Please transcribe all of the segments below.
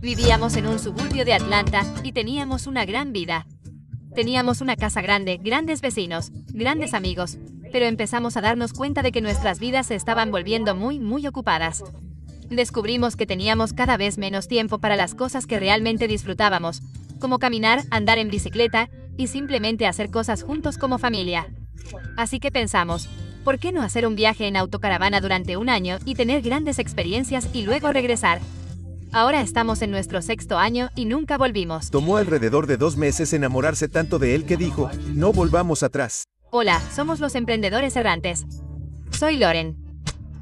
Vivíamos en un suburbio de Atlanta y teníamos una gran vida. Teníamos una casa grande, grandes vecinos, grandes amigos, pero empezamos a darnos cuenta de que nuestras vidas se estaban volviendo muy, muy ocupadas. Descubrimos que teníamos cada vez menos tiempo para las cosas que realmente disfrutábamos, como caminar, andar en bicicleta y simplemente hacer cosas juntos como familia. Así que pensamos, ¿por qué no hacer un viaje en autocaravana durante un año y tener grandes experiencias y luego regresar? Ahora estamos en nuestro sexto año y nunca volvimos. Tomó alrededor de dos meses enamorarse tanto de él que dijo, no volvamos atrás. Hola, somos los emprendedores errantes. Soy Loren.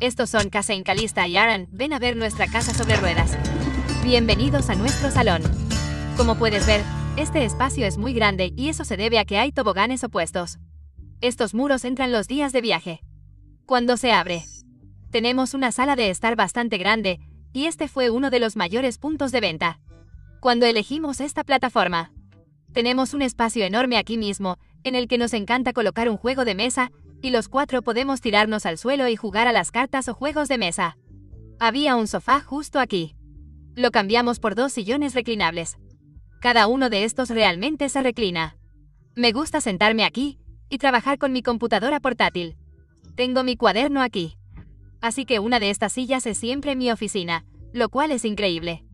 Estos son Casa Calista y Aaron, ven a ver nuestra casa sobre ruedas. Bienvenidos a nuestro salón. Como puedes ver, este espacio es muy grande y eso se debe a que hay toboganes opuestos. Estos muros entran los días de viaje. Cuando se abre, tenemos una sala de estar bastante grande, y este fue uno de los mayores puntos de venta. Cuando elegimos esta plataforma, tenemos un espacio enorme aquí mismo, en el que nos encanta colocar un juego de mesa, y los cuatro podemos tirarnos al suelo y jugar a las cartas o juegos de mesa. Había un sofá justo aquí. Lo cambiamos por dos sillones reclinables. Cada uno de estos realmente se reclina. Me gusta sentarme aquí y trabajar con mi computadora portátil. Tengo mi cuaderno aquí así que una de estas sillas es siempre mi oficina, lo cual es increíble.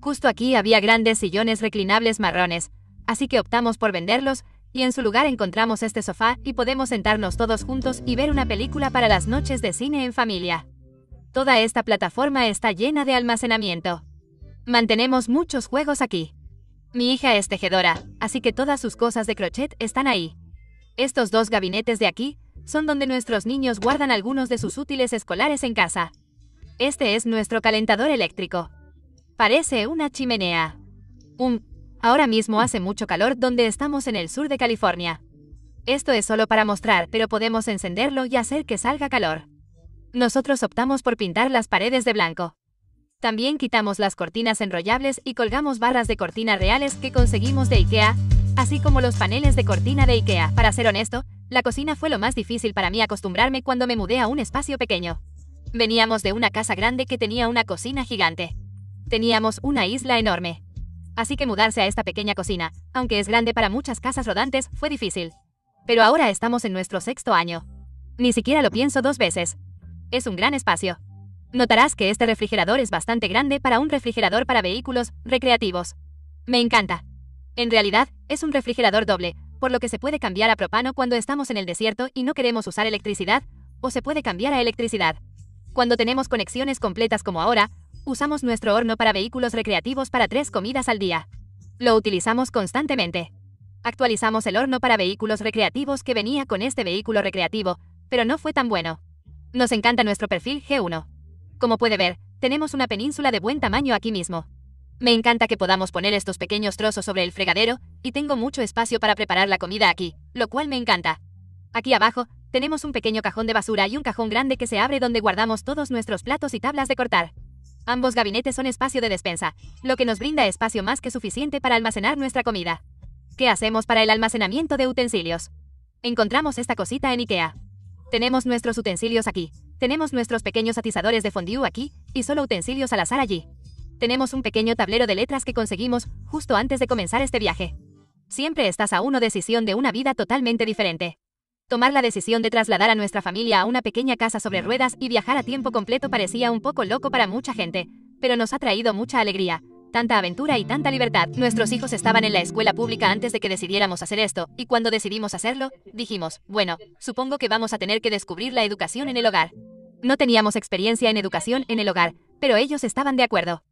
Justo aquí había grandes sillones reclinables marrones, así que optamos por venderlos y en su lugar encontramos este sofá y podemos sentarnos todos juntos y ver una película para las noches de cine en familia. Toda esta plataforma está llena de almacenamiento. Mantenemos muchos juegos aquí. Mi hija es tejedora, así que todas sus cosas de crochet están ahí. Estos dos gabinetes de aquí son donde nuestros niños guardan algunos de sus útiles escolares en casa. Este es nuestro calentador eléctrico. Parece una chimenea. Um, ahora mismo hace mucho calor donde estamos en el sur de California. Esto es solo para mostrar, pero podemos encenderlo y hacer que salga calor. Nosotros optamos por pintar las paredes de blanco. También quitamos las cortinas enrollables y colgamos barras de cortina reales que conseguimos de IKEA, así como los paneles de cortina de IKEA. Para ser honesto, la cocina fue lo más difícil para mí acostumbrarme cuando me mudé a un espacio pequeño. Veníamos de una casa grande que tenía una cocina gigante. Teníamos una isla enorme. Así que mudarse a esta pequeña cocina, aunque es grande para muchas casas rodantes, fue difícil. Pero ahora estamos en nuestro sexto año. Ni siquiera lo pienso dos veces. Es un gran espacio. Notarás que este refrigerador es bastante grande para un refrigerador para vehículos recreativos. Me encanta. En realidad, es un refrigerador doble, por lo que se puede cambiar a propano cuando estamos en el desierto y no queremos usar electricidad, o se puede cambiar a electricidad. Cuando tenemos conexiones completas como ahora, usamos nuestro horno para vehículos recreativos para tres comidas al día. Lo utilizamos constantemente. Actualizamos el horno para vehículos recreativos que venía con este vehículo recreativo, pero no fue tan bueno. Nos encanta nuestro perfil G1. Como puede ver, tenemos una península de buen tamaño aquí mismo. Me encanta que podamos poner estos pequeños trozos sobre el fregadero, y tengo mucho espacio para preparar la comida aquí, lo cual me encanta. Aquí abajo, tenemos un pequeño cajón de basura y un cajón grande que se abre donde guardamos todos nuestros platos y tablas de cortar. Ambos gabinetes son espacio de despensa, lo que nos brinda espacio más que suficiente para almacenar nuestra comida. ¿Qué hacemos para el almacenamiento de utensilios? Encontramos esta cosita en IKEA. Tenemos nuestros utensilios aquí, tenemos nuestros pequeños atizadores de fondue aquí, y solo utensilios al azar allí. Tenemos un pequeño tablero de letras que conseguimos justo antes de comenzar este viaje. Siempre estás a uno decisión de una vida totalmente diferente. Tomar la decisión de trasladar a nuestra familia a una pequeña casa sobre ruedas y viajar a tiempo completo parecía un poco loco para mucha gente, pero nos ha traído mucha alegría, tanta aventura y tanta libertad. Nuestros hijos estaban en la escuela pública antes de que decidiéramos hacer esto, y cuando decidimos hacerlo, dijimos, bueno, supongo que vamos a tener que descubrir la educación en el hogar. No teníamos experiencia en educación en el hogar, pero ellos estaban de acuerdo.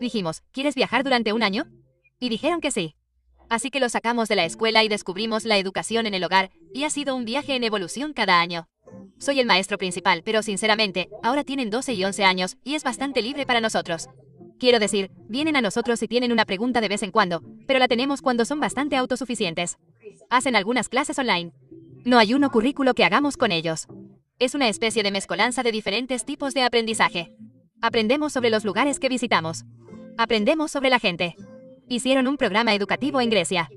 Dijimos, ¿quieres viajar durante un año? Y dijeron que sí. Así que lo sacamos de la escuela y descubrimos la educación en el hogar, y ha sido un viaje en evolución cada año. Soy el maestro principal, pero sinceramente, ahora tienen 12 y 11 años, y es bastante libre para nosotros. Quiero decir, vienen a nosotros y tienen una pregunta de vez en cuando, pero la tenemos cuando son bastante autosuficientes. Hacen algunas clases online. No hay uno currículo que hagamos con ellos. Es una especie de mezcolanza de diferentes tipos de aprendizaje. Aprendemos sobre los lugares que visitamos, Aprendemos sobre la gente. Hicieron un programa educativo en Grecia.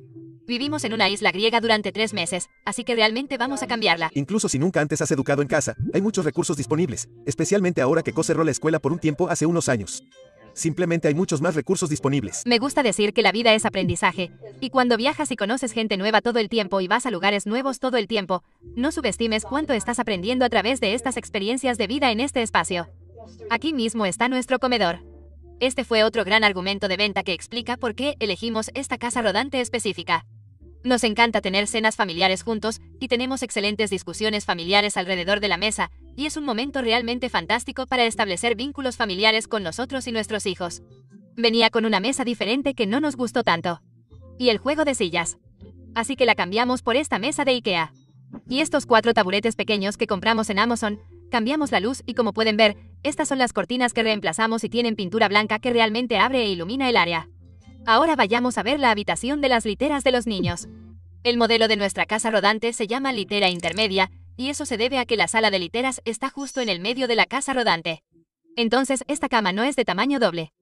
Vivimos en una isla griega durante tres meses, así que realmente vamos a cambiarla. Incluso si nunca antes has educado en casa, hay muchos recursos disponibles, especialmente ahora que Co cerró la escuela por un tiempo hace unos años. Simplemente hay muchos más recursos disponibles. Me gusta decir que la vida es aprendizaje, y cuando viajas y conoces gente nueva todo el tiempo y vas a lugares nuevos todo el tiempo, no subestimes cuánto estás aprendiendo a través de estas experiencias de vida en este espacio. Aquí mismo está nuestro comedor. Este fue otro gran argumento de venta que explica por qué elegimos esta casa rodante específica. Nos encanta tener cenas familiares juntos y tenemos excelentes discusiones familiares alrededor de la mesa, y es un momento realmente fantástico para establecer vínculos familiares con nosotros y nuestros hijos. Venía con una mesa diferente que no nos gustó tanto. Y el juego de sillas. Así que la cambiamos por esta mesa de IKEA. Y estos cuatro taburetes pequeños que compramos en Amazon, cambiamos la luz y como pueden ver, estas son las cortinas que reemplazamos y tienen pintura blanca que realmente abre e ilumina el área. Ahora vayamos a ver la habitación de las literas de los niños. El modelo de nuestra casa rodante se llama litera intermedia, y eso se debe a que la sala de literas está justo en el medio de la casa rodante. Entonces, esta cama no es de tamaño doble.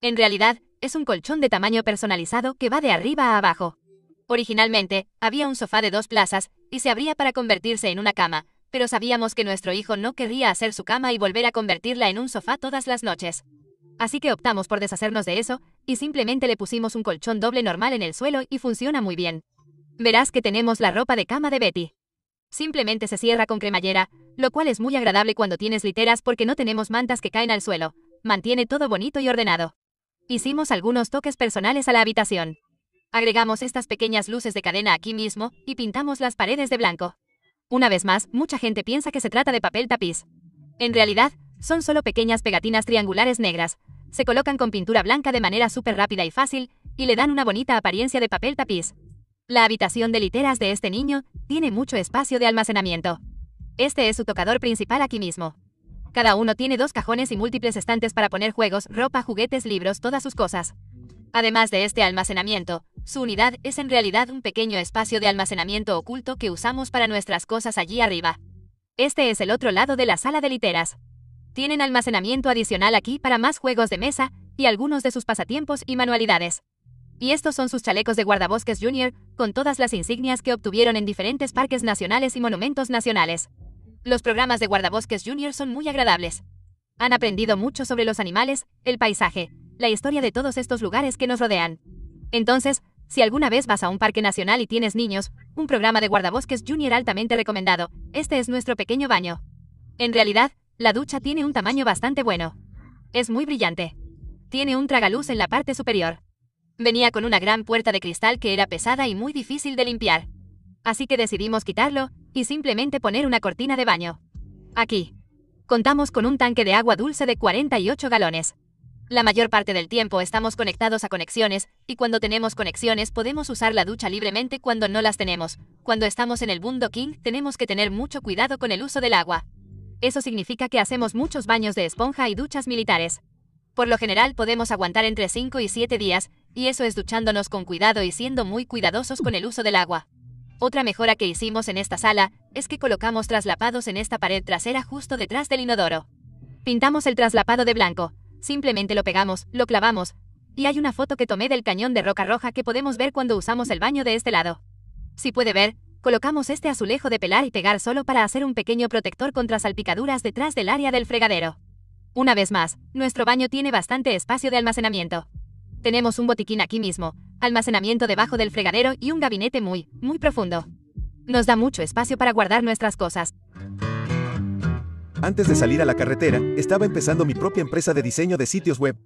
En realidad, es un colchón de tamaño personalizado que va de arriba a abajo. Originalmente, había un sofá de dos plazas, y se abría para convertirse en una cama, pero sabíamos que nuestro hijo no querría hacer su cama y volver a convertirla en un sofá todas las noches. Así que optamos por deshacernos de eso, y simplemente le pusimos un colchón doble normal en el suelo y funciona muy bien. Verás que tenemos la ropa de cama de Betty. Simplemente se cierra con cremallera, lo cual es muy agradable cuando tienes literas porque no tenemos mantas que caen al suelo. Mantiene todo bonito y ordenado. Hicimos algunos toques personales a la habitación. Agregamos estas pequeñas luces de cadena aquí mismo y pintamos las paredes de blanco. Una vez más, mucha gente piensa que se trata de papel tapiz. En realidad, son solo pequeñas pegatinas triangulares negras. Se colocan con pintura blanca de manera súper rápida y fácil, y le dan una bonita apariencia de papel tapiz. La habitación de literas de este niño tiene mucho espacio de almacenamiento. Este es su tocador principal aquí mismo. Cada uno tiene dos cajones y múltiples estantes para poner juegos, ropa, juguetes, libros, todas sus cosas. Además de este almacenamiento, su unidad es en realidad un pequeño espacio de almacenamiento oculto que usamos para nuestras cosas allí arriba. Este es el otro lado de la sala de literas. Tienen almacenamiento adicional aquí para más juegos de mesa y algunos de sus pasatiempos y manualidades. Y estos son sus chalecos de guardabosques junior, con todas las insignias que obtuvieron en diferentes parques nacionales y monumentos nacionales. Los programas de guardabosques junior son muy agradables. Han aprendido mucho sobre los animales, el paisaje, la historia de todos estos lugares que nos rodean. Entonces, si alguna vez vas a un parque nacional y tienes niños, un programa de guardabosques junior altamente recomendado. Este es nuestro pequeño baño. En realidad, la ducha tiene un tamaño bastante bueno. Es muy brillante. Tiene un tragaluz en la parte superior. Venía con una gran puerta de cristal que era pesada y muy difícil de limpiar. Así que decidimos quitarlo y simplemente poner una cortina de baño. Aquí. Contamos con un tanque de agua dulce de 48 galones. La mayor parte del tiempo estamos conectados a conexiones, y cuando tenemos conexiones podemos usar la ducha libremente cuando no las tenemos. Cuando estamos en el mundo king tenemos que tener mucho cuidado con el uso del agua. Eso significa que hacemos muchos baños de esponja y duchas militares. Por lo general podemos aguantar entre 5 y 7 días, y eso es duchándonos con cuidado y siendo muy cuidadosos con el uso del agua. Otra mejora que hicimos en esta sala es que colocamos traslapados en esta pared trasera justo detrás del inodoro. Pintamos el traslapado de blanco, simplemente lo pegamos, lo clavamos. Y hay una foto que tomé del cañón de roca roja que podemos ver cuando usamos el baño de este lado. Si puede ver, colocamos este azulejo de pelar y pegar solo para hacer un pequeño protector contra salpicaduras detrás del área del fregadero. Una vez más, nuestro baño tiene bastante espacio de almacenamiento. Tenemos un botiquín aquí mismo, almacenamiento debajo del fregadero y un gabinete muy, muy profundo. Nos da mucho espacio para guardar nuestras cosas, antes de salir a la carretera, estaba empezando mi propia empresa de diseño de sitios web.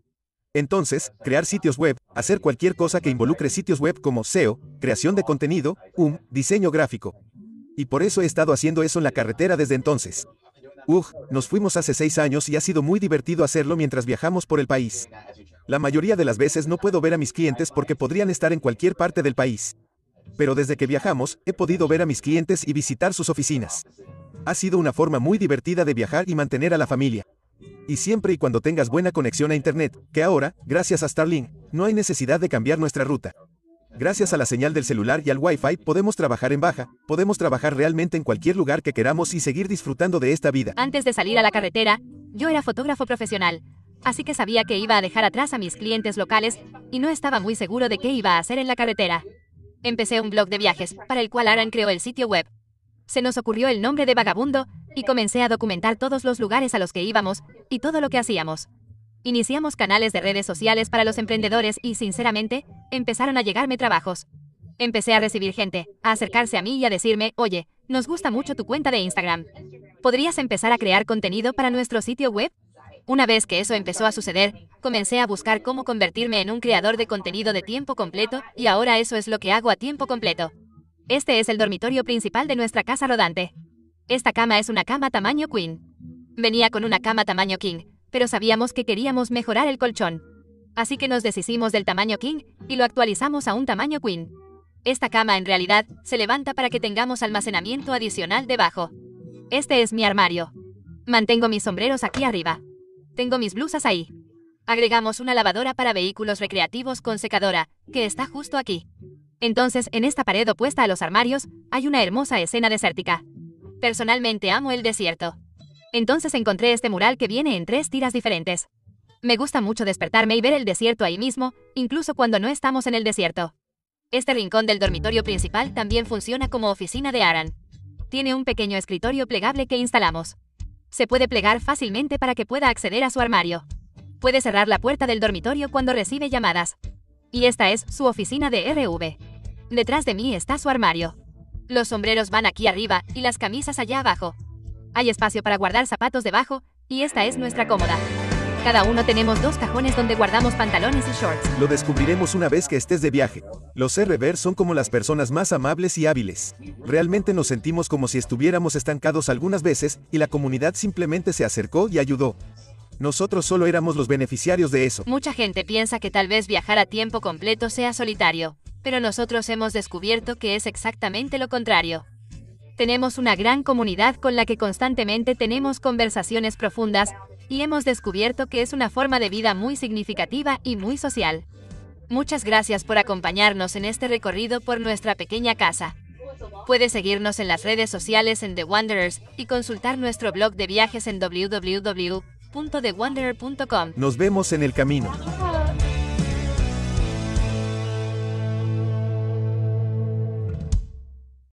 Entonces, crear sitios web, hacer cualquier cosa que involucre sitios web como SEO, creación de contenido, UM, diseño gráfico. Y por eso he estado haciendo eso en la carretera desde entonces. Ugh, nos fuimos hace seis años y ha sido muy divertido hacerlo mientras viajamos por el país. La mayoría de las veces no puedo ver a mis clientes porque podrían estar en cualquier parte del país pero desde que viajamos, he podido ver a mis clientes y visitar sus oficinas. Ha sido una forma muy divertida de viajar y mantener a la familia. Y siempre y cuando tengas buena conexión a Internet, que ahora, gracias a Starlink, no hay necesidad de cambiar nuestra ruta. Gracias a la señal del celular y al Wi-Fi podemos trabajar en baja, podemos trabajar realmente en cualquier lugar que queramos y seguir disfrutando de esta vida. Antes de salir a la carretera, yo era fotógrafo profesional, así que sabía que iba a dejar atrás a mis clientes locales y no estaba muy seguro de qué iba a hacer en la carretera. Empecé un blog de viajes, para el cual Aran creó el sitio web. Se nos ocurrió el nombre de Vagabundo, y comencé a documentar todos los lugares a los que íbamos, y todo lo que hacíamos. Iniciamos canales de redes sociales para los emprendedores y, sinceramente, empezaron a llegarme trabajos. Empecé a recibir gente, a acercarse a mí y a decirme, oye, nos gusta mucho tu cuenta de Instagram. ¿Podrías empezar a crear contenido para nuestro sitio web? Una vez que eso empezó a suceder, comencé a buscar cómo convertirme en un creador de contenido de tiempo completo, y ahora eso es lo que hago a tiempo completo. Este es el dormitorio principal de nuestra casa rodante. Esta cama es una cama tamaño queen. Venía con una cama tamaño king, pero sabíamos que queríamos mejorar el colchón. Así que nos deshicimos del tamaño king y lo actualizamos a un tamaño queen. Esta cama en realidad se levanta para que tengamos almacenamiento adicional debajo. Este es mi armario. Mantengo mis sombreros aquí arriba. Tengo mis blusas ahí. Agregamos una lavadora para vehículos recreativos con secadora, que está justo aquí. Entonces, en esta pared opuesta a los armarios, hay una hermosa escena desértica. Personalmente amo el desierto. Entonces encontré este mural que viene en tres tiras diferentes. Me gusta mucho despertarme y ver el desierto ahí mismo, incluso cuando no estamos en el desierto. Este rincón del dormitorio principal también funciona como oficina de Aran. Tiene un pequeño escritorio plegable que instalamos. Se puede plegar fácilmente para que pueda acceder a su armario. Puede cerrar la puerta del dormitorio cuando recibe llamadas. Y esta es su oficina de RV. Detrás de mí está su armario. Los sombreros van aquí arriba y las camisas allá abajo. Hay espacio para guardar zapatos debajo, y esta es nuestra cómoda. Cada uno tenemos dos cajones donde guardamos pantalones y shorts. Lo descubriremos una vez que estés de viaje. Los RBR son como las personas más amables y hábiles. Realmente nos sentimos como si estuviéramos estancados algunas veces y la comunidad simplemente se acercó y ayudó. Nosotros solo éramos los beneficiarios de eso. Mucha gente piensa que tal vez viajar a tiempo completo sea solitario, pero nosotros hemos descubierto que es exactamente lo contrario. Tenemos una gran comunidad con la que constantemente tenemos conversaciones profundas, y hemos descubierto que es una forma de vida muy significativa y muy social. Muchas gracias por acompañarnos en este recorrido por nuestra pequeña casa. Puedes seguirnos en las redes sociales en The Wanderers y consultar nuestro blog de viajes en www.thewanderer.com. Nos vemos en el camino.